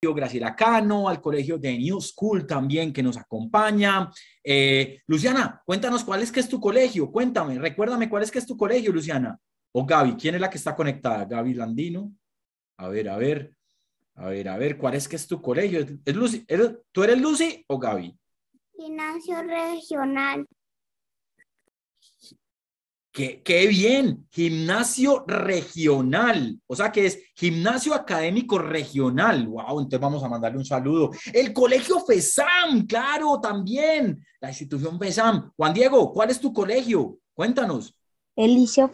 Graciela Cano, al colegio de New School también que nos acompaña. Eh, Luciana, cuéntanos cuál es que es tu colegio, cuéntame, recuérdame cuál es que es tu colegio, Luciana. O Gaby, ¿quién es la que está conectada? Gaby Landino. A ver, a ver, a ver, a ver, ¿cuál es que es tu colegio? ¿Tú eres Lucy o Gaby? Financio regional. Qué, bien, gimnasio regional, o sea que es gimnasio académico regional. Wow, entonces vamos a mandarle un saludo. El colegio FESAM, claro, también, la institución FESAM. Juan Diego, ¿cuál es tu colegio? Cuéntanos. El Liceo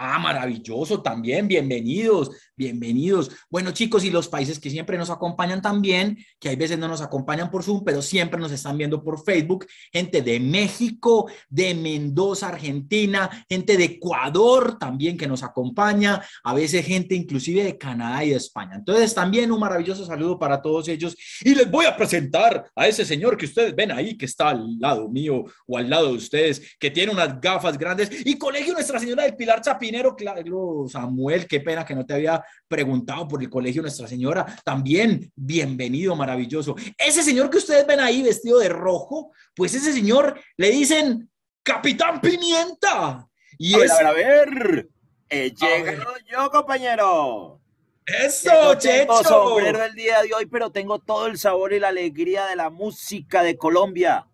Ah, maravilloso también, bienvenidos, bienvenidos. Bueno, chicos, y los países que siempre nos acompañan también, que hay veces no nos acompañan por Zoom, pero siempre nos están viendo por Facebook, gente de México, de Mendoza, Argentina, gente de Ecuador también que nos acompaña, a veces gente inclusive de Canadá y de España. Entonces, también un maravilloso saludo para todos ellos. Y les voy a presentar a ese señor que ustedes ven ahí, que está al lado mío o al lado de ustedes, que tiene unas gafas grandes y colegio Nuestra Señora del Pilar Chapi dinero, claro, Samuel, qué pena que no te había preguntado por el colegio Nuestra Señora. También, bienvenido, maravilloso. Ese señor que ustedes ven ahí vestido de rojo, pues ese señor le dicen Capitán Pimienta. Y a, es... ver, a ver, yo, compañero. Eso, Checho. sombrero el día de hoy, pero tengo todo el sabor y la alegría de la música de Colombia.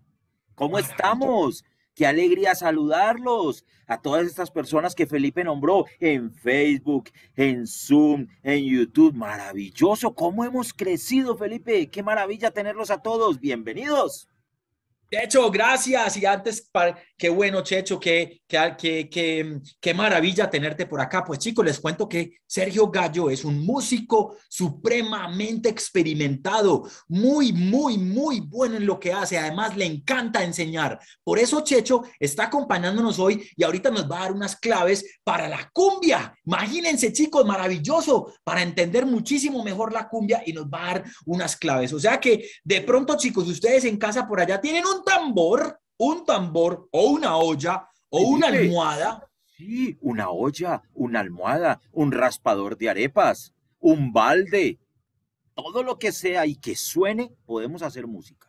¿Cómo estamos? Qué alegría saludarlos a todas estas personas que Felipe nombró en Facebook, en Zoom, en YouTube. Maravilloso, cómo hemos crecido, Felipe. Qué maravilla tenerlos a todos. Bienvenidos. Checho, gracias. Y antes, qué bueno, Checho, qué, qué, qué, maravilla tenerte por acá. Pues chicos, les cuento que Sergio Gallo es un músico supremamente experimentado, muy, muy, muy bueno en lo que hace. Además, le encanta enseñar. Por eso, Checho está acompañándonos hoy y ahorita nos va a dar unas claves para la cumbia. Imagínense, chicos, maravilloso, para entender muchísimo mejor la cumbia y nos va a dar unas claves. O sea que, de pronto, chicos, ustedes en casa por allá tienen un tambor, un tambor o una olla o una almohada. Sí, una olla, una almohada, un raspador de arepas, un balde, todo lo que sea y que suene, podemos hacer música.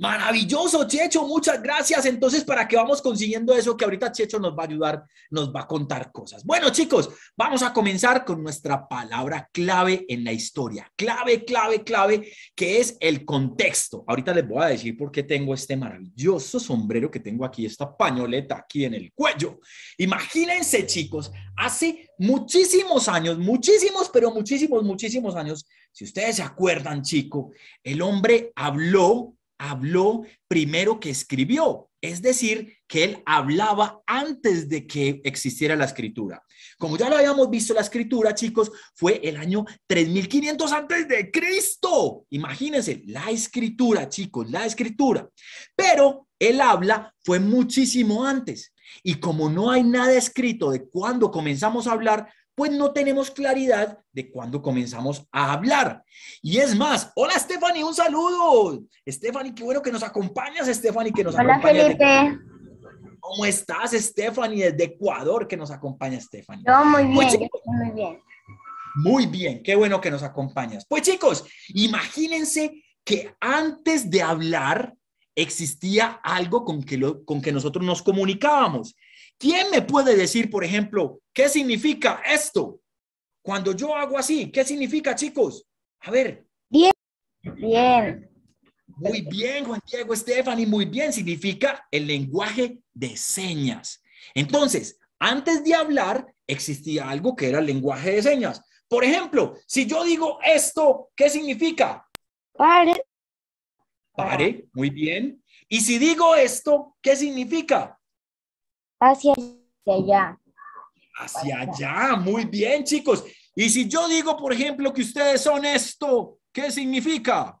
Maravilloso, Checho, muchas gracias. Entonces, para qué vamos consiguiendo eso, que ahorita Checho nos va a ayudar, nos va a contar cosas. Bueno, chicos, vamos a comenzar con nuestra palabra clave en la historia. Clave, clave, clave, que es el contexto. Ahorita les voy a decir por qué tengo este maravilloso sombrero que tengo aquí, esta pañoleta aquí en el cuello. Imagínense, chicos, hace muchísimos años, muchísimos, pero muchísimos, muchísimos años, si ustedes se acuerdan, chico, el hombre habló habló primero que escribió, es decir, que él hablaba antes de que existiera la escritura. Como ya lo habíamos visto, la escritura, chicos, fue el año 3500 antes de Cristo. Imagínense, la escritura, chicos, la escritura. Pero él habla fue muchísimo antes. Y como no hay nada escrito de cuándo comenzamos a hablar, pues no tenemos claridad de cuándo comenzamos a hablar. Y es más, hola Stephanie, un saludo. Stephanie, qué bueno que nos acompañas, Stephanie, que nos hola, Hola Felipe. ¿Cómo estás, Stephanie? Desde Ecuador que nos acompaña, Stephanie. muy pues bien, muy bien. Muy bien, qué bueno que nos acompañas. Pues chicos, imagínense que antes de hablar, existía algo con que, con que nosotros nos comunicábamos. ¿Quién me puede decir, por ejemplo, qué significa esto? Cuando yo hago así, ¿qué significa, chicos? A ver. Bien. Bien. Muy bien, Juan Diego Estefani, muy bien. Significa el lenguaje de señas. Entonces, antes de hablar, existía algo que era el lenguaje de señas. Por ejemplo, si yo digo esto, ¿qué significa? muy bien. Y si digo esto, ¿qué significa? Hacia allá. Hacia allá, muy bien, chicos. Y si yo digo, por ejemplo, que ustedes son esto, ¿qué significa?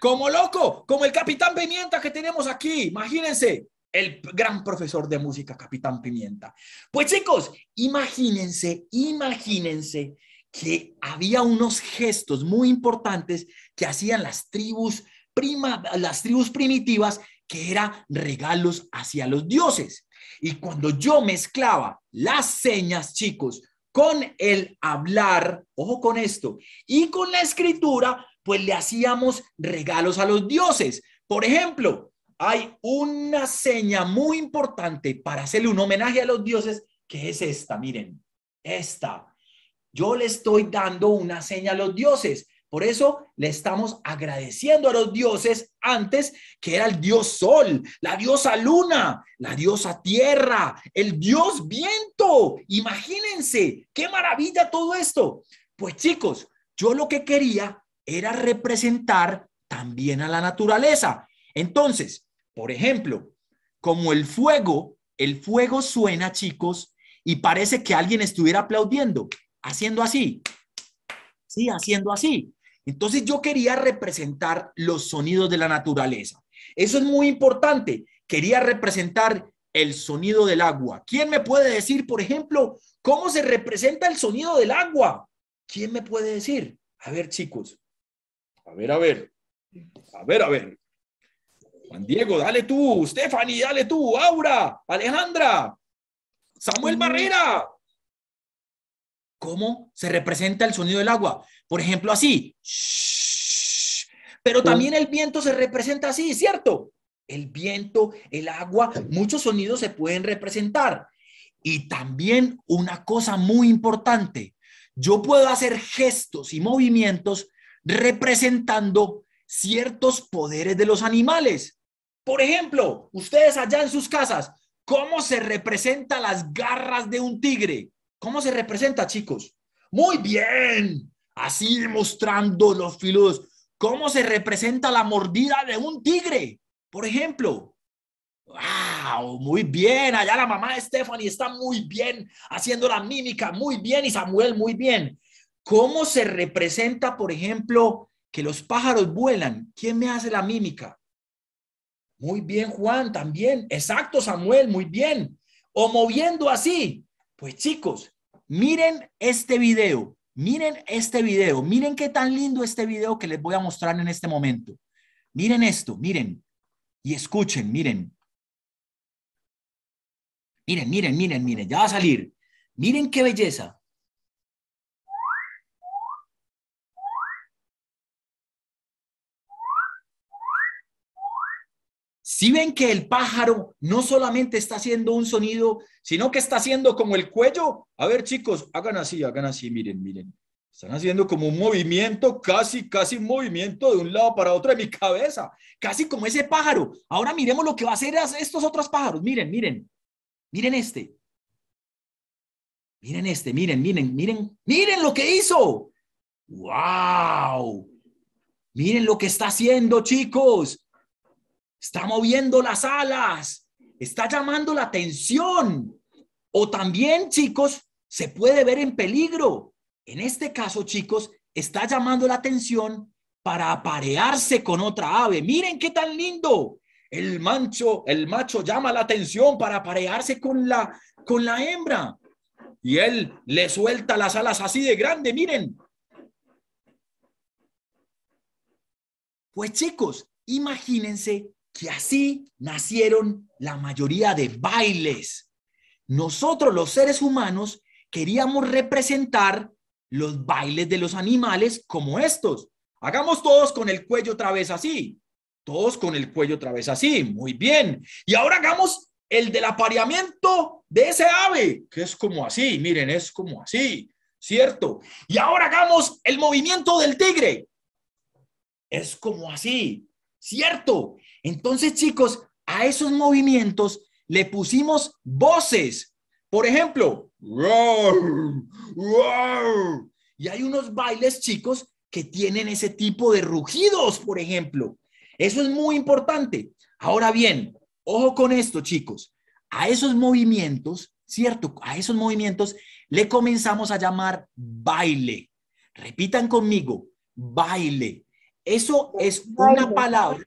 Como loco, como el capitán Pimienta que tenemos aquí, imagínense, el gran profesor de música, capitán Pimienta. Pues chicos, imagínense, imagínense que había unos gestos muy importantes que hacían las tribus prima, las tribus primitivas, que era regalos hacia los dioses. Y cuando yo mezclaba las señas, chicos, con el hablar, ojo con esto, y con la escritura, pues le hacíamos regalos a los dioses. Por ejemplo, hay una seña muy importante para hacerle un homenaje a los dioses, que es esta, miren, esta yo le estoy dando una seña a los dioses. Por eso le estamos agradeciendo a los dioses antes, que era el dios sol, la diosa luna, la diosa tierra, el dios viento. Imagínense, qué maravilla todo esto. Pues chicos, yo lo que quería era representar también a la naturaleza. Entonces, por ejemplo, como el fuego, el fuego suena, chicos, y parece que alguien estuviera aplaudiendo haciendo así, sí, haciendo así. Entonces yo quería representar los sonidos de la naturaleza. Eso es muy importante. Quería representar el sonido del agua. ¿Quién me puede decir, por ejemplo, cómo se representa el sonido del agua? ¿Quién me puede decir? A ver, chicos. A ver, a ver. A ver, a ver. Juan Diego, dale tú. Stephanie, dale tú. Aura, Alejandra. Samuel mm. Barrera cómo se representa el sonido del agua. Por ejemplo, así. Pero también el viento se representa así, ¿cierto? El viento, el agua, muchos sonidos se pueden representar. Y también una cosa muy importante, yo puedo hacer gestos y movimientos representando ciertos poderes de los animales. Por ejemplo, ustedes allá en sus casas, ¿cómo se representan las garras de un tigre? ¿Cómo se representa, chicos? Muy bien, así demostrando los filos cómo se representa la mordida de un tigre, por ejemplo. ¡Wow! Muy bien, allá la mamá de Stephanie está muy bien haciendo la mímica, muy bien, y Samuel, muy bien. ¿Cómo se representa, por ejemplo, que los pájaros vuelan? ¿Quién me hace la mímica? Muy bien, Juan, también. Exacto, Samuel, muy bien. O moviendo así. Pues chicos, miren este video, miren este video, miren qué tan lindo este video que les voy a mostrar en este momento. Miren esto, miren y escuchen, miren. Miren, miren, miren, miren, ya va a salir. Miren qué belleza. Si ven que el pájaro no solamente está haciendo un sonido, sino que está haciendo como el cuello. A ver, chicos, hagan así, hagan así, miren, miren. Están haciendo como un movimiento, casi, casi un movimiento de un lado para otro de mi cabeza, casi como ese pájaro. Ahora miremos lo que va a hacer estos otros pájaros. Miren, miren, miren este. Miren este, miren, miren, miren, miren lo que hizo. ¡Wow! Miren lo que está haciendo, chicos está moviendo las alas, está llamando la atención. O también, chicos, se puede ver en peligro. En este caso, chicos, está llamando la atención para aparearse con otra ave. Miren qué tan lindo. El mancho, el macho llama la atención para aparearse con la con la hembra. Y él le suelta las alas así de grande, miren. Pues chicos, imagínense que así nacieron la mayoría de bailes. Nosotros los seres humanos queríamos representar los bailes de los animales como estos. Hagamos todos con el cuello otra vez así. Todos con el cuello otra vez así. Muy bien. Y ahora hagamos el del apareamiento de ese ave, que es como así. Miren, es como así. ¿Cierto? Y ahora hagamos el movimiento del tigre. Es como así. ¿cierto? Entonces, chicos, a esos movimientos le pusimos voces. Por ejemplo, y hay unos bailes, chicos, que tienen ese tipo de rugidos, por ejemplo. Eso es muy importante. Ahora bien, ojo con esto, chicos. A esos movimientos, ¿cierto? A esos movimientos le comenzamos a llamar baile. Repitan conmigo, baile. Eso es una palabra.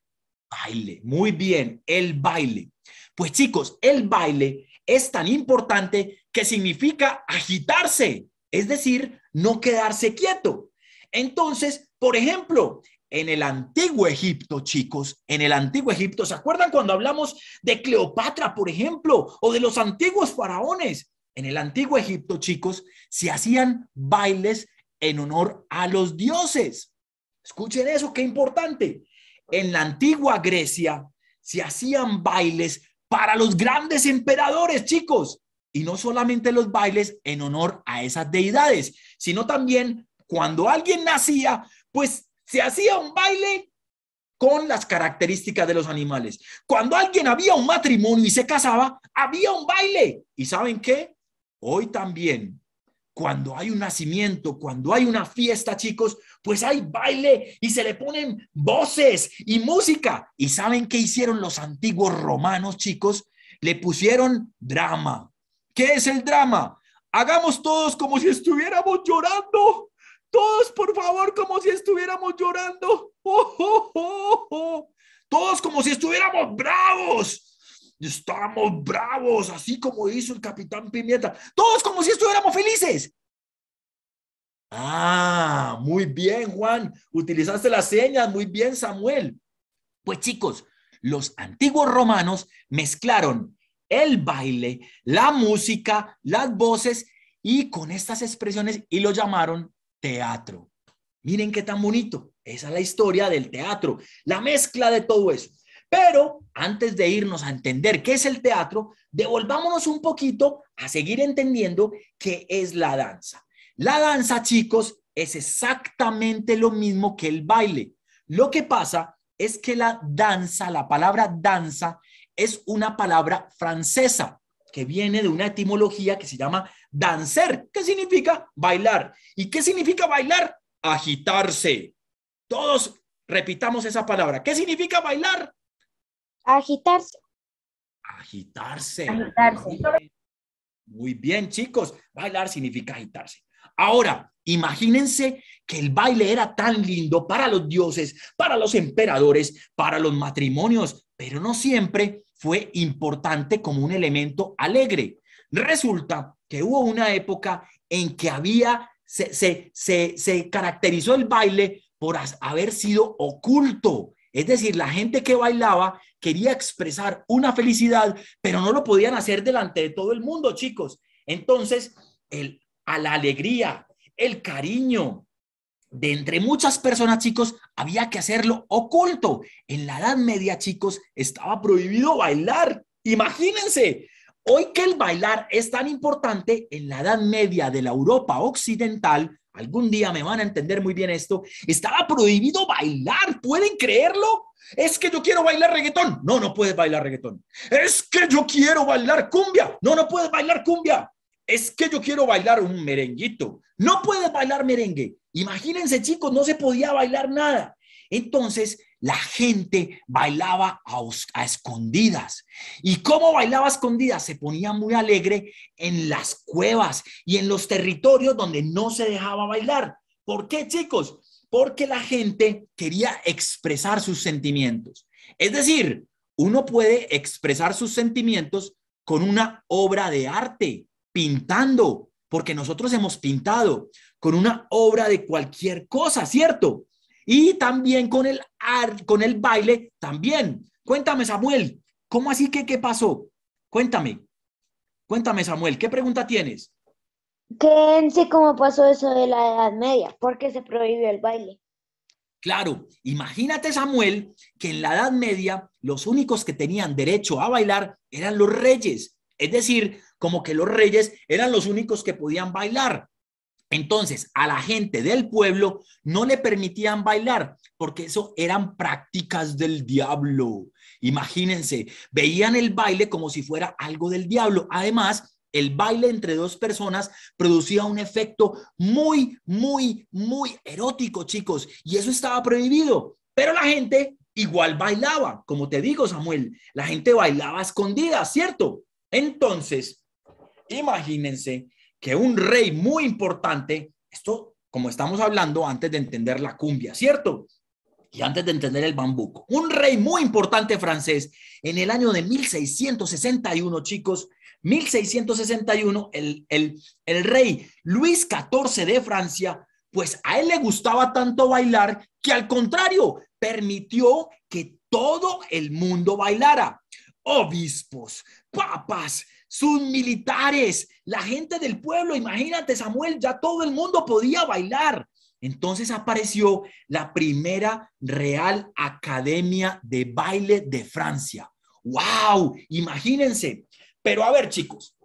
Baile. Muy bien, el baile. Pues chicos, el baile es tan importante que significa agitarse, es decir, no quedarse quieto. Entonces, por ejemplo, en el antiguo Egipto, chicos, en el antiguo Egipto, ¿se acuerdan cuando hablamos de Cleopatra, por ejemplo, o de los antiguos faraones? En el antiguo Egipto, chicos, se hacían bailes en honor a los dioses. Escuchen eso, qué importante. En la antigua Grecia se hacían bailes para los grandes emperadores, chicos. Y no solamente los bailes en honor a esas deidades, sino también cuando alguien nacía, pues se hacía un baile con las características de los animales. Cuando alguien había un matrimonio y se casaba, había un baile. ¿Y saben qué? Hoy también cuando hay un nacimiento, cuando hay una fiesta, chicos, pues hay baile y se le ponen voces y música. ¿Y saben qué hicieron los antiguos romanos, chicos? Le pusieron drama. ¿Qué es el drama? Hagamos todos como si estuviéramos llorando. Todos, por favor, como si estuviéramos llorando. Oh, oh, todos como si estuviéramos bravos Estamos bravos, así como hizo el capitán Pimienta. Todos como si estuviéramos felices. Ah, muy bien, Juan. Utilizaste las señas. Muy bien, Samuel. Pues chicos, los antiguos romanos mezclaron el baile, la música, las voces y con estas expresiones y lo llamaron teatro. Miren qué tan bonito. Esa es la historia del teatro, la mezcla de todo eso. Pero antes de irnos a entender qué es el teatro, devolvámonos un poquito a seguir entendiendo qué es la danza. La danza, chicos, es exactamente lo mismo que el baile. Lo que pasa es que la danza, la palabra danza, es una palabra francesa que viene de una etimología que se llama danser, que significa bailar. ¿Y qué significa bailar? Agitarse. Todos repitamos esa palabra. ¿Qué significa bailar? Agitarse. Agitarse. Agitarse. Muy bien, chicos. Bailar significa agitarse. Ahora, imagínense que el baile era tan lindo para los dioses, para los emperadores, para los matrimonios, pero no siempre fue importante como un elemento alegre. Resulta que hubo una época en que había, se, se caracterizó el baile por haber sido oculto. Es decir, la gente que bailaba quería expresar una felicidad, pero no lo podían hacer delante de todo el mundo, chicos. Entonces, el, a la alegría, el cariño, de entre muchas personas, chicos, había que hacerlo oculto. En la Edad Media, chicos, estaba prohibido bailar. Imagínense, hoy que el bailar es tan importante, en la Edad Media de la Europa Occidental, algún día me van a entender muy bien esto, estaba prohibido bailar, ¿pueden creerlo? Es que yo quiero bailar reggaetón. No, no puedes bailar reggaetón. Es que yo quiero bailar cumbia. No, no puedes bailar cumbia. Es que yo quiero bailar un merenguito. No puedes bailar merengue. Imagínense, chicos, no se podía bailar nada. Entonces, la gente bailaba a, escondidas. ¿Y cómo bailaba a escondidas? Se ponía muy alegre en las cuevas y en los territorios donde no se dejaba bailar. ¿Por qué, chicos? porque la gente quería expresar sus sentimientos. Es decir, uno puede expresar sus sentimientos con una obra de arte, pintando, porque nosotros hemos pintado, con una obra de cualquier cosa, ¿cierto? Y también con el, ar, con el baile, también. Cuéntame, Samuel, ¿cómo así que qué pasó? Cuéntame, cuéntame, Samuel, ¿qué pregunta tienes? ¿Qué en cómo pasó eso de la Edad Media, ¿Por qué se prohibió el baile. Claro, imagínate Samuel que en la Edad Media los únicos que tenían derecho a bailar eran los reyes, es decir, como que los reyes eran los únicos que podían bailar. Entonces, a la gente del pueblo no le permitían bailar porque eso eran prácticas del diablo. Imagínense, veían el baile como si fuera algo del diablo. Además, el baile entre dos personas producía un efecto muy, muy, muy erótico, chicos, y eso estaba prohibido. Pero la gente igual bailaba, como te digo, Samuel, la gente bailaba escondida, ¿cierto? Entonces, imagínense que un rey muy importante, esto como estamos hablando antes de entender la cumbia, ¿cierto? Y antes de entender el bambuco, un rey muy importante francés en el año de 1661, chicos, 1661, el, el rey Luis XIV de Francia, pues a él le gustaba tanto bailar que al contrario, permitió que todo el mundo bailara. Obispos, papas, sus militares, la gente del pueblo, imagínate Samuel, ya todo el mundo podía bailar. Entonces apareció la primera Real Academia de Baile de Francia. ¡Wow! Imagínense, pero a ver, chicos,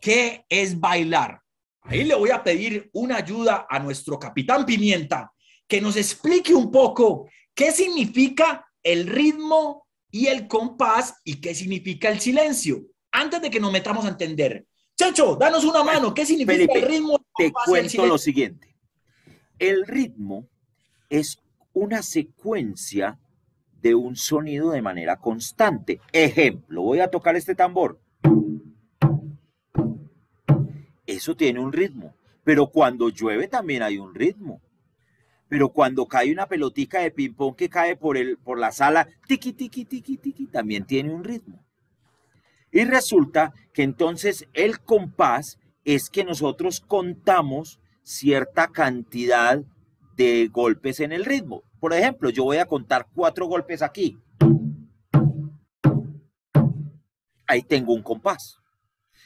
¿qué es bailar? Ahí le voy a pedir una ayuda a nuestro capitán Pimienta, que nos explique un poco qué significa el ritmo y el compás y qué significa el silencio. Antes de que nos metamos a entender. Checho, danos una mano. ¿Qué significa el ritmo? te cuento lo siguiente. El ritmo es una secuencia de un sonido de manera constante. Ejemplo, voy a tocar este tambor. Eso tiene un ritmo, pero cuando llueve también hay un ritmo. Pero cuando cae una pelotica de ping pong que cae por el por la sala, tiqui tiqui tiqui tiqui, también tiene un ritmo. Y resulta que entonces el compás es que nosotros contamos cierta cantidad de golpes en el ritmo. Por ejemplo, yo voy a contar cuatro golpes aquí ahí tengo un compás,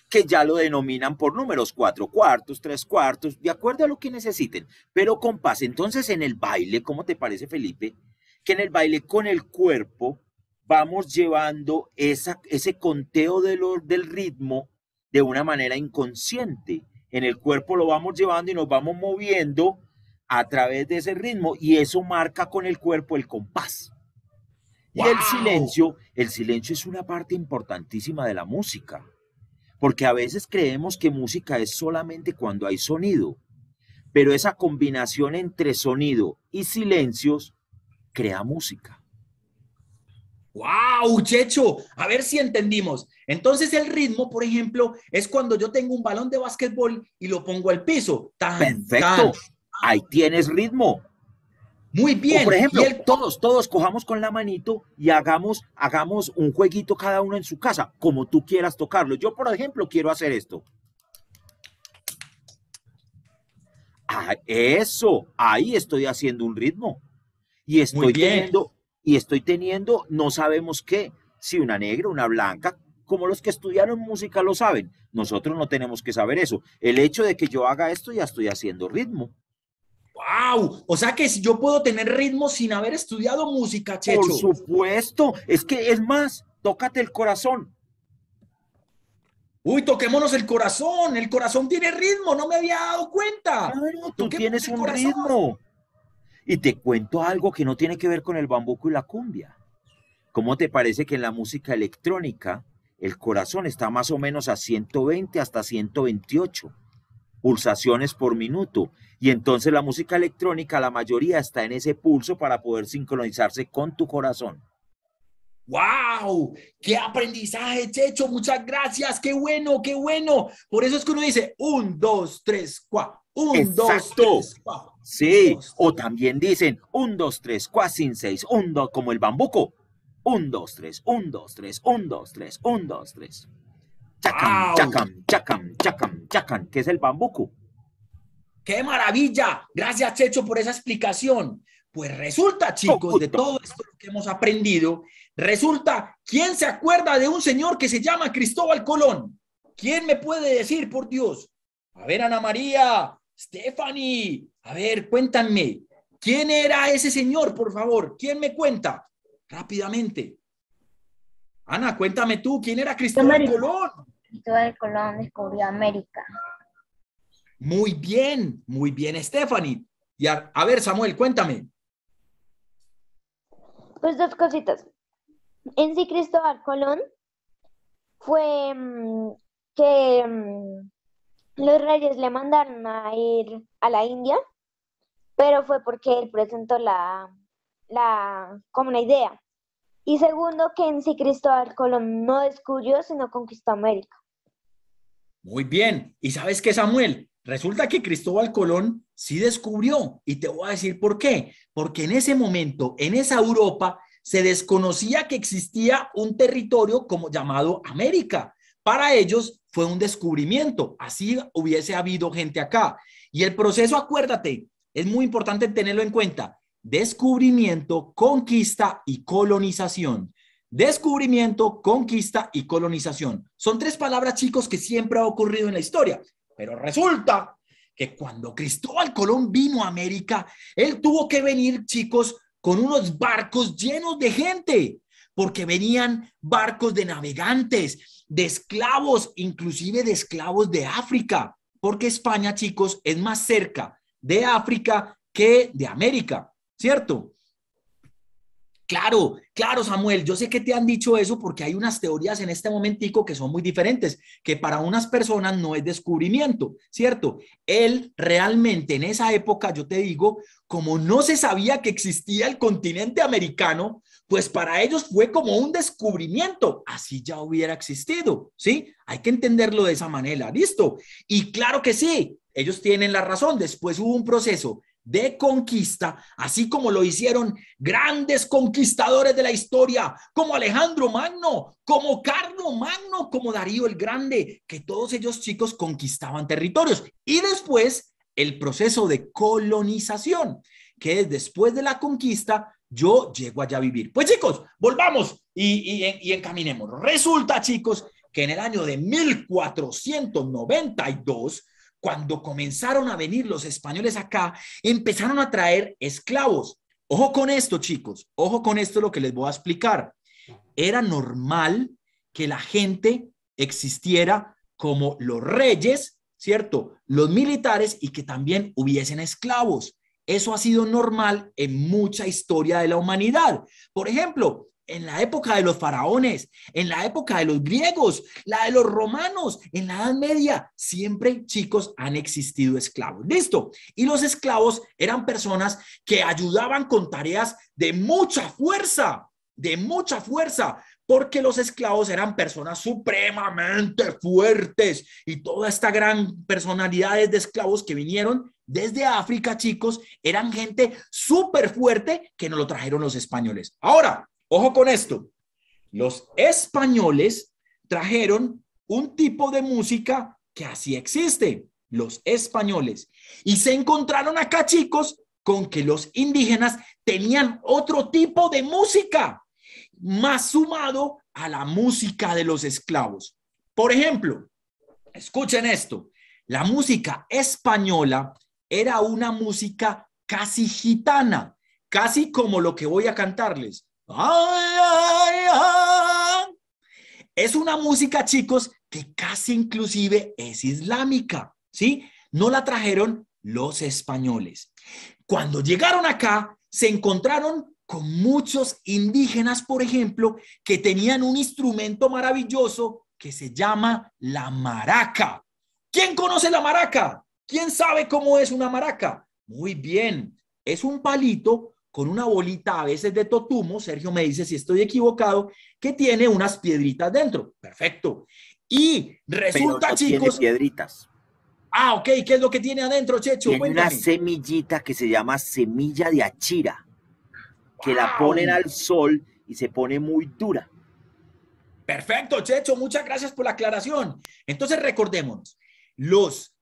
que ya lo denominan por números, cuatro cuartos, tres cuartos, de acuerdo a lo que necesiten, pero compás. Entonces en el baile, ¿cómo te parece Felipe? Que en el baile con el cuerpo vamos llevando esa, ese conteo del ritmo de una manera inconsciente. En el cuerpo lo vamos llevando y nos vamos moviendo a través de ese ritmo y eso marca con el cuerpo el compás. Y el silencio, el silencio es una parte importantísima de la música, porque a veces creemos que música es solamente cuando hay sonido, pero esa combinación entre sonido y silencios crea música. ¡Wow, Checho! A ver si entendimos. Entonces el ritmo, por ejemplo, es cuando yo tengo un balón de básquetbol y lo pongo al piso. Perfecto. Ahí tienes ritmo. Muy bien. por ejemplo, todos, todos cojamos con la manito y hagamos, hagamos un jueguito cada uno en su casa, como tú quieras tocarlo. Yo, por ejemplo, quiero hacer esto. Ah, eso, ahí estoy haciendo un ritmo. Y estoy teniendo, y estoy teniendo, no sabemos qué, si una negra, una blanca, como los que estudiaron música lo saben. Nosotros no tenemos que saber eso. El hecho de que yo haga esto ya estoy haciendo ritmo. ¡Wow! O sea que yo puedo tener ritmo sin haber estudiado música, Checho. Por supuesto, es que es más, tócate el corazón. Uy, toquémonos el corazón, el corazón tiene ritmo, no me había dado cuenta. tú tienes un ritmo. Y te cuento algo que no tiene que ver con el bambuco y la cumbia. ¿Cómo te parece que en la música electrónica el corazón está más o menos a 120 hasta 128? pulsaciones por minuto. Y entonces la música electrónica, la mayoría está en ese pulso para poder sincronizarse con tu corazón. ¡Wow! ¡Qué aprendizaje, Checho! Muchas gracias. ¡Qué bueno, qué bueno! Por eso es que uno dice, un, dos, tres, cuatro. Un, dos dos, Sí, o también dicen, un, dos, tres, cuatro, sin seis, un, dos, como el bambuco. Un, dos, tres, un, dos, tres, un, dos, tres, un, dos, tres. Chacam, chacam, chacam, chacam, chacam, que es el bambuco. ¡Qué maravilla! Gracias, Checho, por esa explicación. Pues resulta, chicos, de todo esto que hemos aprendido, resulta, ¿quién se acuerda de un señor que se llama Cristóbal Colón? ¿Quién me puede decir, por Dios? A ver, Ana María, Stephanie, a ver, cuéntanme, ¿quién era ese señor, por favor? ¿Quién me cuenta? Rápidamente. Ana, cuéntame tú, ¿quién era Cristóbal Colón? Cristóbal Colón descubrió América. Muy bien, muy bien, Stephanie. Y a, ver, Samuel, cuéntame. Pues dos cositas. En sí, Cristóbal Colón fue mm, que mm, los reyes le mandaron a ir a la India, pero fue porque él presentó la, la como una idea. Y segundo, que en sí Cristóbal Colón no descubrió, sino conquistó América. Muy bien. ¿Y sabes qué, Samuel? Resulta que Cristóbal Colón sí descubrió, y te voy a decir por qué. Porque en ese momento, en esa Europa, se desconocía que existía un territorio como llamado América. Para ellos fue un descubrimiento, así hubiese habido gente acá. Y el proceso, acuérdate, es muy importante tenerlo en cuenta. Descubrimiento, conquista y colonización descubrimiento, conquista y colonización. Son tres palabras, chicos, que siempre ha ocurrido en la historia. Pero resulta que cuando Cristóbal Colón vino a América, él tuvo que venir, chicos, con unos barcos llenos de gente, porque venían barcos de navegantes, de esclavos, inclusive de esclavos de África, porque España, chicos, es más cerca de África que de América, ¿cierto? Claro, claro, Samuel, yo sé que te han dicho eso porque hay unas teorías en este momentico que son muy diferentes, que para unas personas no es descubrimiento, ¿cierto? Él realmente en esa época, yo te digo, como no se sabía que existía el continente americano, pues para ellos fue como un descubrimiento, así ya hubiera existido, ¿sí? Hay que entenderlo de esa manera, ¿listo? Y claro que sí, ellos tienen la razón, después hubo un proceso de conquista, así como lo hicieron grandes conquistadores de la historia, como Alejandro Magno, como Carlo Magno, como Darío el Grande, que todos ellos chicos conquistaban territorios. Y después el proceso de colonización, que es después de la conquista, yo llego allá a vivir. Pues chicos, volvamos y, y encaminemos. Resulta, chicos, que en el año de 1492, cuando comenzaron a venir los españoles acá, empezaron a traer esclavos. Ojo con esto, chicos, ojo con esto lo que les voy a explicar. Era normal que la gente existiera como los reyes, ¿cierto? Los militares y que también hubiesen esclavos. Eso ha sido normal en mucha historia de la humanidad. Por ejemplo, en la época de los faraones, en la época de los griegos, la de los romanos, en la Edad Media, siempre chicos han existido esclavos. Listo. Y los esclavos eran personas que ayudaban con tareas de mucha fuerza, de mucha fuerza, porque los esclavos eran personas supremamente fuertes y toda esta gran personalidad de esclavos que vinieron desde África, chicos, eran gente súper fuerte que nos lo trajeron los españoles. Ahora, Ojo con esto. Los españoles trajeron un tipo de música que así existe, los españoles. Y se encontraron acá, chicos, con que los indígenas tenían otro tipo de música, más sumado a la música de los esclavos. Por ejemplo, escuchen esto, la música española era una música casi gitana, casi como lo que voy a cantarles. Es una música, chicos, que casi inclusive es islámica, ¿sí? No la trajeron los españoles. Cuando llegaron acá, se encontraron con muchos indígenas, por ejemplo, que tenían un instrumento maravilloso que se llama la maraca. ¿Quién conoce la maraca? ¿Quién sabe cómo es una maraca? Muy bien, es un palito con una bolita a veces de totumo, Sergio me dice si estoy equivocado, que tiene unas piedritas dentro. Perfecto. Y resulta, chicos. Tiene piedritas. Ah, ok, ¿qué es lo que tiene adentro, Checho? Tiene una semillita que se llama semilla de achira, que la ponen al sol y se pone muy dura. Perfecto, Checho, muchas gracias por la aclaración. Entonces recordémonos. los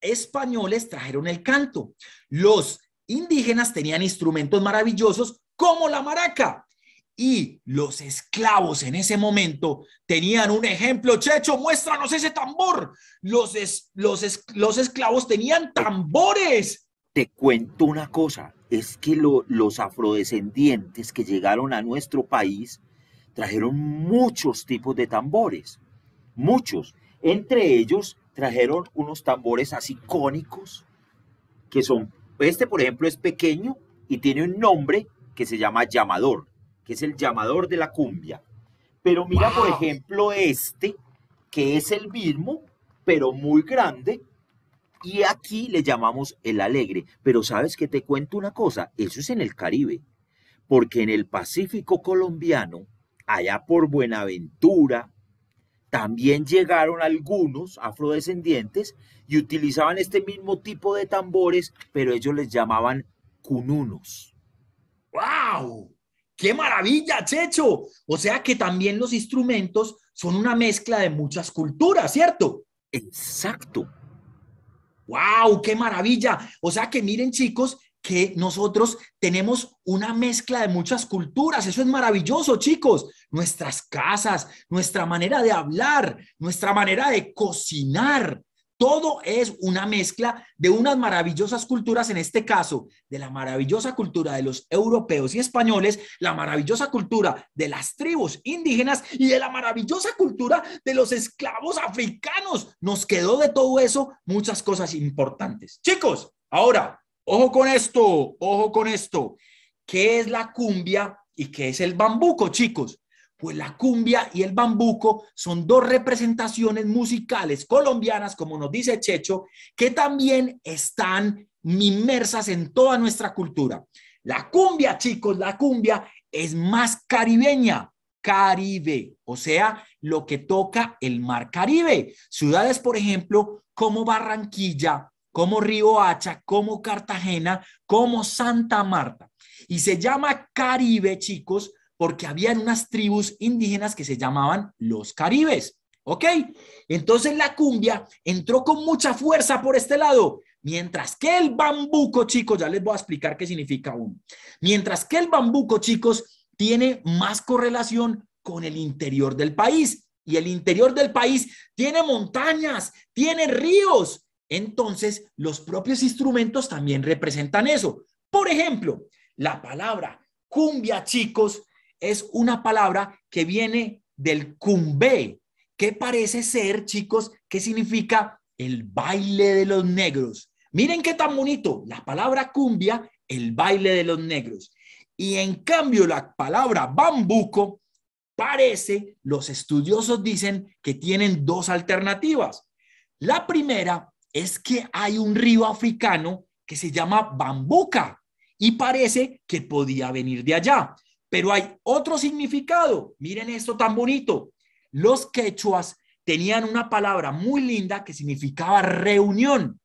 españoles trajeron el canto, los indígenas tenían instrumentos maravillosos como la maraca. Y los esclavos en ese momento tenían un ejemplo, Checho, muéstranos ese tambor. Los, los, los esclavos tenían tambores. Te cuento una cosa, es que los afrodescendientes que llegaron a nuestro país trajeron muchos tipos de tambores, muchos. Entre ellos trajeron unos tambores así cónicos, que son pues este, por ejemplo, es pequeño y tiene un nombre que se llama llamador, que es el llamador de la cumbia. Pero mira, por ejemplo, este, que es el mismo, pero muy grande, y aquí le llamamos el alegre. Pero sabes que te cuento una cosa, eso es en el Caribe, porque en el Pacífico colombiano, allá por Buenaventura, también llegaron algunos afrodescendientes y utilizaban este mismo tipo de tambores, pero ellos les llamaban cununos. ¡Wow! ¡Qué maravilla, Checho! O sea que también los instrumentos son una mezcla de muchas culturas, ¿cierto? Exacto. ¡Wow! ¡Qué maravilla! O sea que miren, chicos, que nosotros tenemos una mezcla de muchas culturas. Eso es maravilloso, chicos. Nuestras casas, nuestra manera de hablar, nuestra manera de cocinar. Todo es una mezcla de unas maravillosas culturas, en este caso, de la maravillosa cultura de los europeos y españoles, la maravillosa cultura de las tribus indígenas y de la maravillosa cultura de los esclavos africanos. Nos quedó de todo eso muchas cosas importantes. Chicos, ahora Ojo con esto, ojo con esto. ¿Qué es la cumbia y qué es el bambuco, chicos? Pues la cumbia y el bambuco son dos representaciones musicales colombianas, como nos dice Checho, que también están inmersas en toda nuestra cultura. La cumbia, chicos, la cumbia es más caribeña, Caribe, o sea, lo que toca el mar Caribe. Ciudades, por ejemplo, como Barranquilla, como Río Hacha, como Cartagena, como Santa Marta. Y se llama Caribe, chicos, porque habían unas tribus indígenas que se llamaban los Caribes. ¿Ok? Entonces la cumbia entró con mucha fuerza por este lado, mientras que el bambuco, chicos, ya les voy a explicar qué significa uno. Mientras que el bambuco, chicos, tiene más correlación con el interior del país. Y el interior del país tiene montañas, tiene ríos, entonces, los propios instrumentos también representan eso. Por ejemplo, la palabra cumbia, chicos, es una palabra que viene del cumbé, que parece ser, chicos, que significa el baile de los negros. Miren qué tan bonito, la palabra cumbia, el baile de los negros. Y en cambio, la palabra bambuco parece, los estudiosos dicen que tienen dos alternativas. La primera es que hay un río africano que se llama Bambuca y parece que podía venir de allá. Pero hay otro significado. Miren esto tan bonito. Los quechuas tenían una palabra muy linda que significaba reunión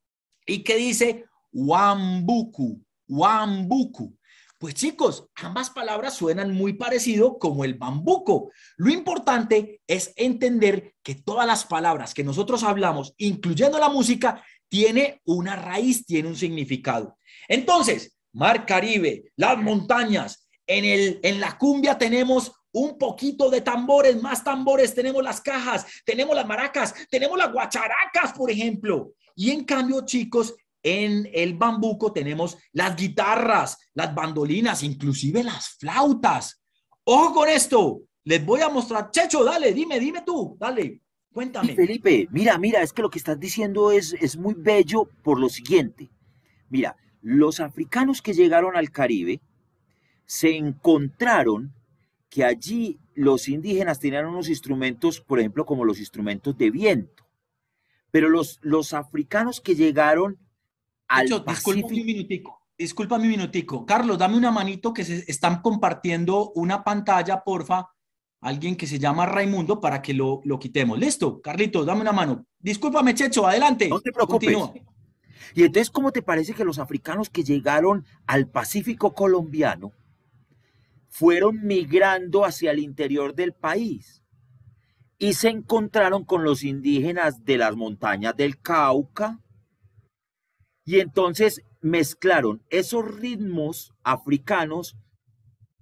y que dice Wambuku, Wambuku. Pues chicos, ambas palabras suenan muy parecido como el bambuco. Lo importante es entender que todas las palabras que nosotros hablamos, incluyendo la música, tiene una raíz, tiene un significado. Entonces, Mar Caribe, las montañas, en, el, en la cumbia tenemos un poquito de tambores, más tambores, tenemos las cajas, tenemos las maracas, tenemos las guacharacas, por ejemplo. Y en cambio, chicos, en el bambuco tenemos las guitarras, las bandolinas, inclusive las flautas. Ojo con esto, les voy a mostrar. Checho, dale, dime, dime tú, dale, cuéntame. Felipe, mira, mira, es que lo que estás diciendo es, es muy bello por lo siguiente. Mira, los africanos que llegaron al Caribe se encontraron que allí los indígenas tenían unos instrumentos, por ejemplo, como los instrumentos de viento. Pero los, los africanos que llegaron disculpa mi minutico. Carlos, dame una manito que se están compartiendo una pantalla, porfa. Alguien que se llama Raimundo para que lo, quitemos. Listo, Carlitos, dame una mano. Discúlpame, Checho, adelante. No te preocupes. Y entonces, ¿cómo te parece que los africanos que llegaron al Pacífico colombiano fueron migrando hacia el interior del país y se encontraron con los indígenas de las montañas del Cauca, y entonces mezclaron esos ritmos africanos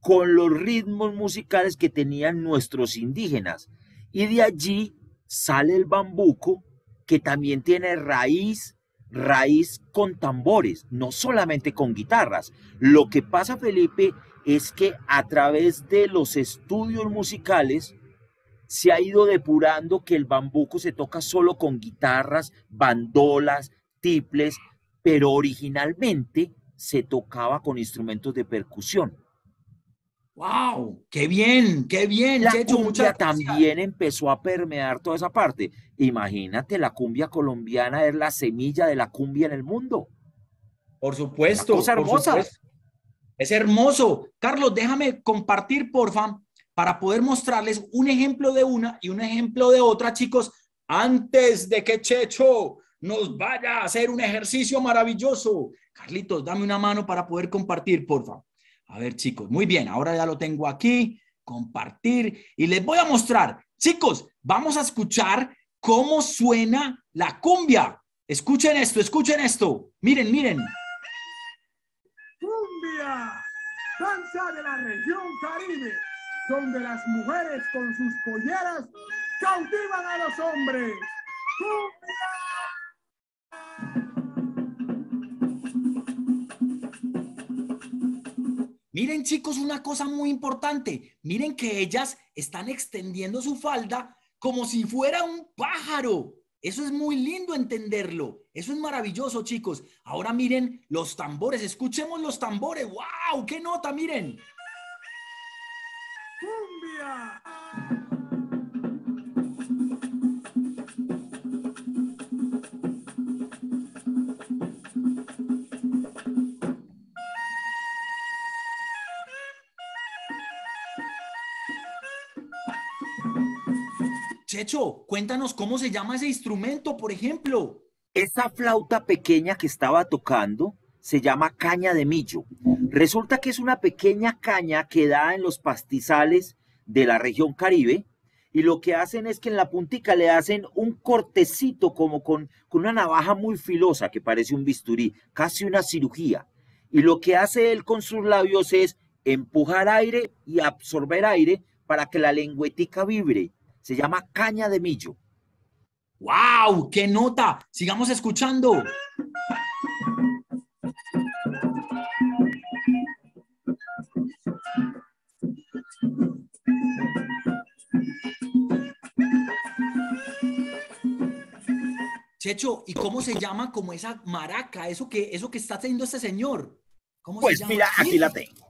con los ritmos musicales que tenían nuestros indígenas. Y de allí sale el bambuco, que también tiene raíz, raíz con tambores, no solamente con guitarras. Lo que pasa, Felipe, es que a través de los estudios musicales se ha ido depurando que el bambuco se toca solo con guitarras, bandolas, tiples, pero originalmente se tocaba con instrumentos de percusión. ¡Wow! ¡Qué bien! ¡Qué bien! La cumbia también empezó a permear toda esa parte. Imagínate, la cumbia colombiana es la semilla de la cumbia en el mundo. Por supuesto. Es hermosa. Es hermoso. Carlos, déjame compartir, porfa, para poder mostrarles un ejemplo de una y un ejemplo de otra, chicos, antes de que Checho nos vaya a hacer un ejercicio maravilloso. Carlitos, dame una mano para poder compartir, por favor. A ver, chicos, muy bien, ahora ya lo tengo aquí, compartir y les voy a mostrar. Chicos, vamos a escuchar cómo suena la cumbia. Escuchen esto, escuchen esto. Miren, miren. Cumbia, danza de la región Caribe, donde las mujeres con sus polleras cautivan a los hombres. Miren chicos, una cosa muy importante. Miren que ellas están extendiendo su falda como si fuera un pájaro. Eso es muy lindo entenderlo. Eso es maravilloso, chicos. Ahora miren los tambores. Escuchemos los tambores. ¡Wow! ¡Qué nota! Miren. ¡Cumbia! cuéntanos cómo se llama ese instrumento, por ejemplo. Esa flauta pequeña que estaba tocando se llama caña de millo. Resulta que es una pequeña caña que da en los pastizales de la región Caribe y lo que hacen es que en la puntica le hacen un cortecito como con, con una navaja muy filosa que parece un bisturí, casi una cirugía. Y lo que hace él con sus labios es empujar aire y absorber aire para que la lengüetica vibre se llama Caña de Millo. ¡Wow! ¡Qué nota! Sigamos escuchando. Checho, ¿y cómo se llama como esa maraca, eso que, eso que está teniendo este señor? pues mira, aquí la tengo.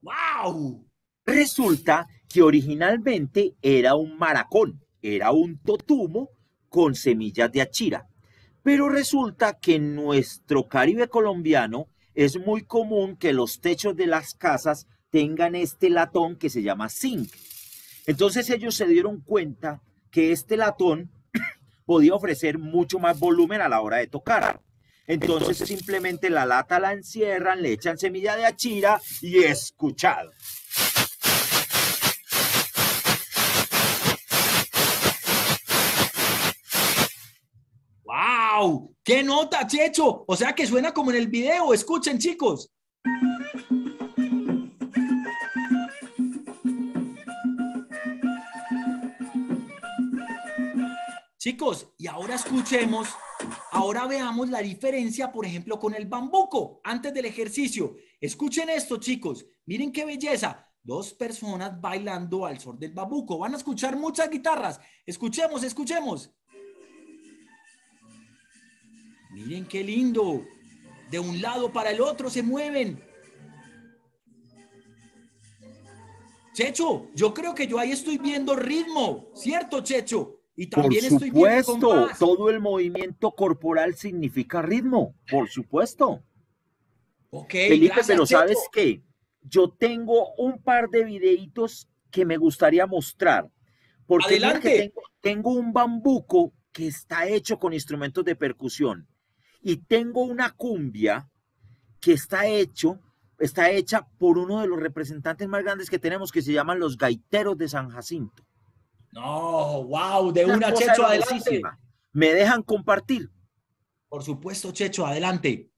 ¡Wow! Resulta que originalmente era un maracón, era un totumo con semillas de achira. Pero resulta que en nuestro Caribe colombiano es muy común que los techos de las casas tengan este latón que se llama zinc. Entonces ellos se dieron cuenta que este latón podía ofrecer mucho más volumen a la hora de tocar. Entonces, simplemente la lata la encierran, le echan semilla de achira y escuchado. ¡Qué nota, Checho! O sea que suena como en el video. Escuchen, chicos. Chicos, y ahora escuchemos, ahora veamos la diferencia, por ejemplo, con el bambuco antes del ejercicio. Escuchen esto, chicos. Miren qué belleza. Dos personas bailando al son del bambuco. Van a escuchar muchas guitarras. Escuchemos, escuchemos. Miren qué lindo. De un lado para el otro se mueven. Checho, yo creo que yo ahí estoy viendo ritmo, ¿cierto, Checho? Y también por supuesto, estoy todo el movimiento corporal significa ritmo, por supuesto. Ok. Felipe, pero ¿sabes qué? Yo tengo un par de videitos que me gustaría mostrar. Porque Tengo, tengo un bambuco que está hecho con instrumentos de percusión. Y tengo una cumbia que está hecho, está hecha por uno de los representantes más grandes que tenemos que se llaman los gaiteros de San Jacinto. No, wow, de una, Checho adelante. Me dejan compartir. Por supuesto, Checho, adelante.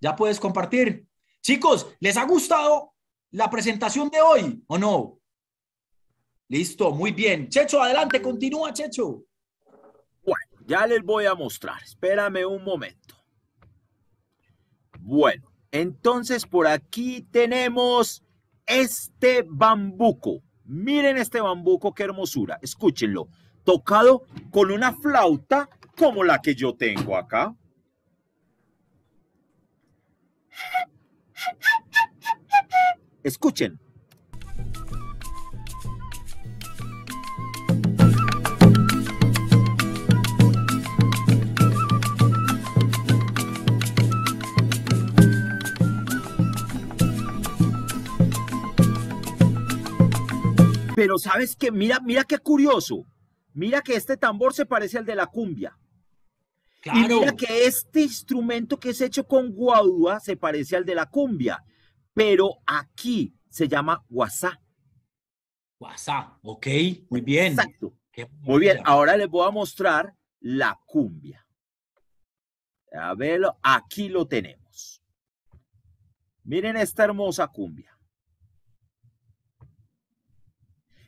Ya puedes compartir. Chicos, ¿les ha gustado la presentación de hoy o no? Listo, muy bien. Checho, adelante, continúa, Checho. Ya les voy a mostrar. Espérame un momento. Bueno, entonces por aquí tenemos este bambuco. Miren este bambuco, qué hermosura. Escúchenlo. Tocado con una flauta como la que yo tengo acá. Escuchen. Pero sabes que, mira, mira qué curioso. Mira que este tambor se parece al de la cumbia. Y mira que este instrumento que es hecho con guadua se parece al de la cumbia, pero aquí se llama guasá. Guasá, ok, muy bien. Exacto. muy bien, ahora les voy a mostrar la cumbia. A verlo, aquí lo tenemos. Miren esta hermosa cumbia.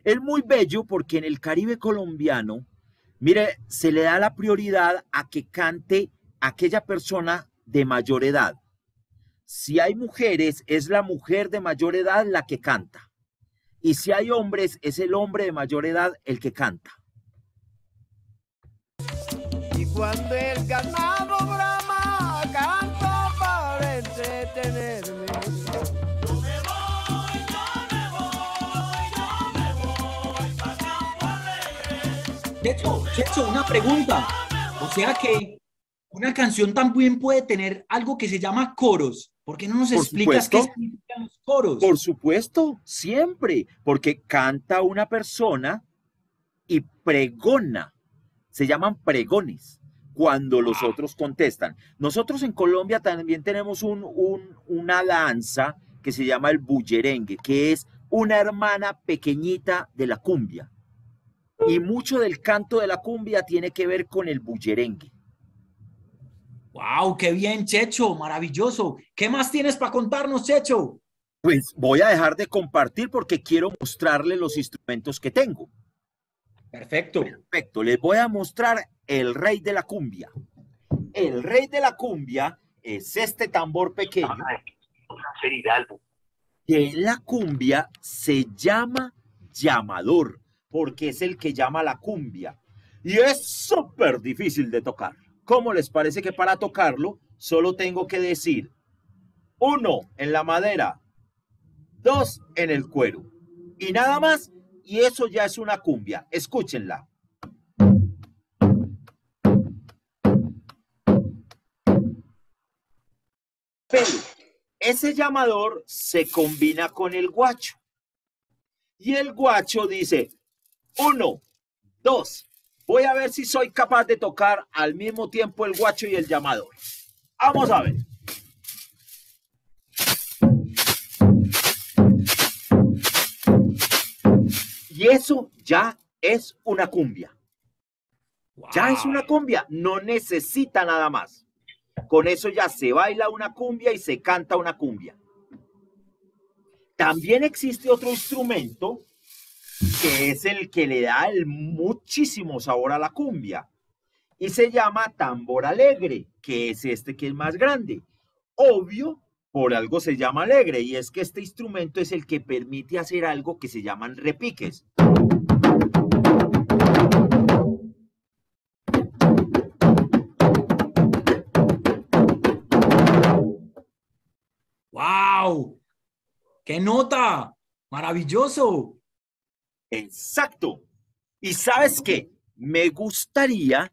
Es muy bello porque en el Caribe colombiano, mire, se le da la prioridad a que cante aquella persona de mayor edad. Si hay mujeres, es la mujer de mayor edad la que canta. Y si hay hombres, es el hombre de mayor edad el que canta. Y cuando el Checho, una pregunta. O sea que una canción también puede tener algo que se llama coros. ¿Por qué no nos explicas qué significan los coros? Por supuesto, siempre, porque canta una persona y pregona. Se llaman pregones cuando los ah. otros contestan. Nosotros en Colombia también tenemos un, una danza que se llama el bullerengue, que es una hermana pequeñita de la cumbia. Y mucho del canto de la cumbia tiene que ver con el bullerengue. ¡Wow! ¡Qué bien, Checho! ¡Maravilloso! ¿Qué más tienes para contarnos, Checho? Pues voy a dejar de compartir porque quiero mostrarle los instrumentos que tengo. Perfecto. Perfecto. Les voy a mostrar el rey de la cumbia. El rey de la cumbia es este tambor pequeño. Que en la cumbia se llama llamador porque es el que llama la cumbia. Y es súper difícil de tocar. ¿Cómo les parece que para tocarlo solo tengo que decir uno en la madera, dos en el cuero y nada más? Y eso ya es una cumbia. Escúchenla. Pero ese llamador se combina con el guacho. Y el guacho dice, uno, dos. Voy a ver si soy capaz de tocar al mismo tiempo el guacho y el llamador. Vamos a ver. Y eso ya es una cumbia. Ya es una cumbia, no necesita nada más. Con eso ya se baila una cumbia y se canta una cumbia. También existe otro instrumento que es el que le da el muchísimo sabor a la cumbia. Y se llama tambor alegre, que es este que es más grande. Obvio, por algo se llama alegre, y es que este instrumento es el que permite hacer algo que se llaman repiques. ¡Wow! ¡Qué nota! ¡Maravilloso! Exacto. Y sabes qué, me gustaría,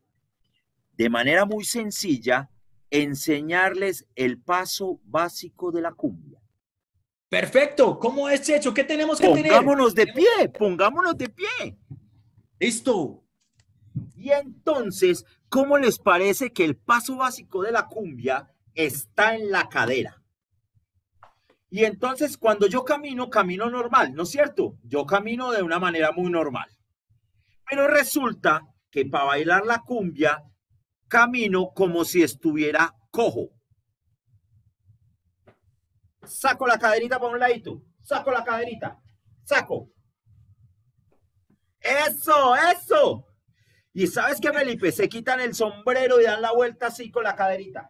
de manera muy sencilla, enseñarles el paso básico de la cumbia. Perfecto, ¿cómo es hecho? ¿Qué tenemos que tener? Pongámonos de pie, pongámonos de pie. Listo. Y entonces, ¿cómo les parece que el paso básico de la cumbia está en la cadera? Y entonces cuando yo camino, camino normal, ¿no es cierto? Yo camino de una manera muy normal. Pero resulta que para bailar la cumbia, camino como si estuviera cojo. Saco la caderita para un ladito, saco la caderita, saco. Eso, eso. Y sabes que Felipe, se quitan el sombrero y dan la vuelta así con la caderita.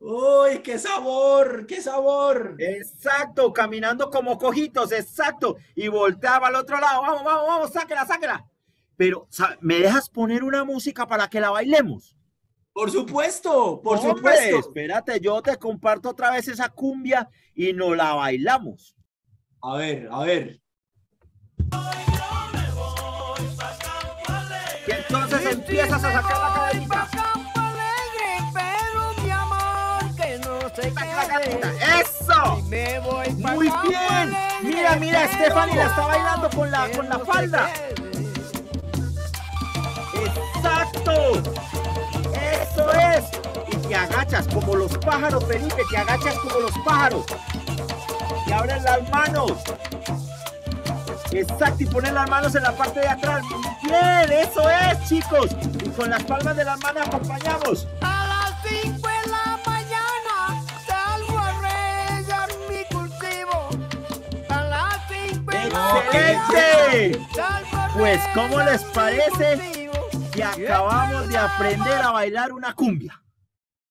¡Uy, qué sabor! ¡Qué sabor! Exacto, caminando como cojitos, exacto. Y volteaba al otro lado. Vamos, vamos, vamos, sáquela, sáquela. Pero, ¿me dejas poner una música para que la bailemos? Por supuesto, por supuesto. Espérate, yo te comparto otra vez esa cumbia y nos la bailamos. A ver, a ver. Y entonces empiezas a sacar la cadenita. ¡Eso! ¡Muy bien! Mira, mira, Stephanie la está bailando con la, con la falda. ¡Exacto! ¡Eso es! Y te agachas como los pájaros, Felipe, te agachas como los pájaros. Y abres las manos. Exacto, y pones las manos en la parte de atrás. ¡Bien! ¡Eso es, chicos! Y con las palmas de las manos acompañamos. ¡Excelente! Pues, ¿cómo les parece que acabamos de aprender a bailar una cumbia?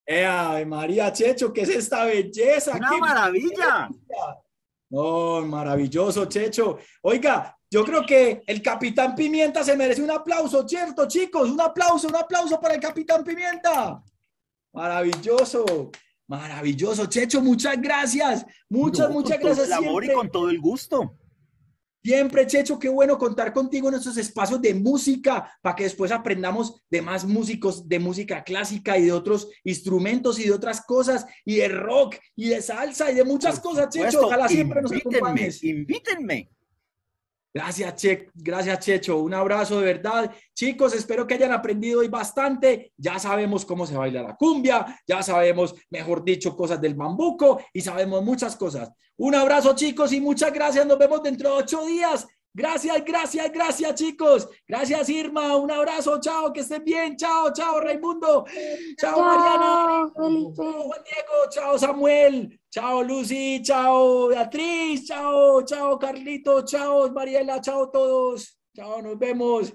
¡Eh, María Checho, qué es esta belleza! ¡Una maravilla! ¡Oh, maravilloso, Checho. Oiga, yo creo que el Capitán Pimienta se merece un aplauso, ¿cierto, chicos? Un aplauso, un aplauso para el Capitán Pimienta. Maravilloso, maravilloso. Checho, muchas gracias. Muchas, muchas gracias. Con con todo el gusto. Siempre, Checho, qué bueno contar contigo en estos espacios de música para que después aprendamos de más músicos, de música clásica y de otros instrumentos y de otras cosas, y de rock y de salsa y de muchas cosas, Checho. Ojalá siempre nos acompañes. Invítenme. Gracias, che, gracias, Checho. Un abrazo de verdad. Chicos, espero que hayan aprendido hoy bastante. Ya sabemos cómo se baila la cumbia, ya sabemos, mejor dicho, cosas del bambuco y sabemos muchas cosas. Un abrazo, chicos, y muchas gracias. Nos vemos dentro de ocho días Gracias, gracias, gracias, chicos. Gracias, Irma. Un abrazo. Chao, que estén bien. Chao, chao, Raimundo. Chao, Mariano! Chao, Juan Diego. Chao, Samuel. Chao, Lucy. Chao, Beatriz. Chao, chao, Carlito. Chao, Mariela. Chao, todos. Chao, nos vemos.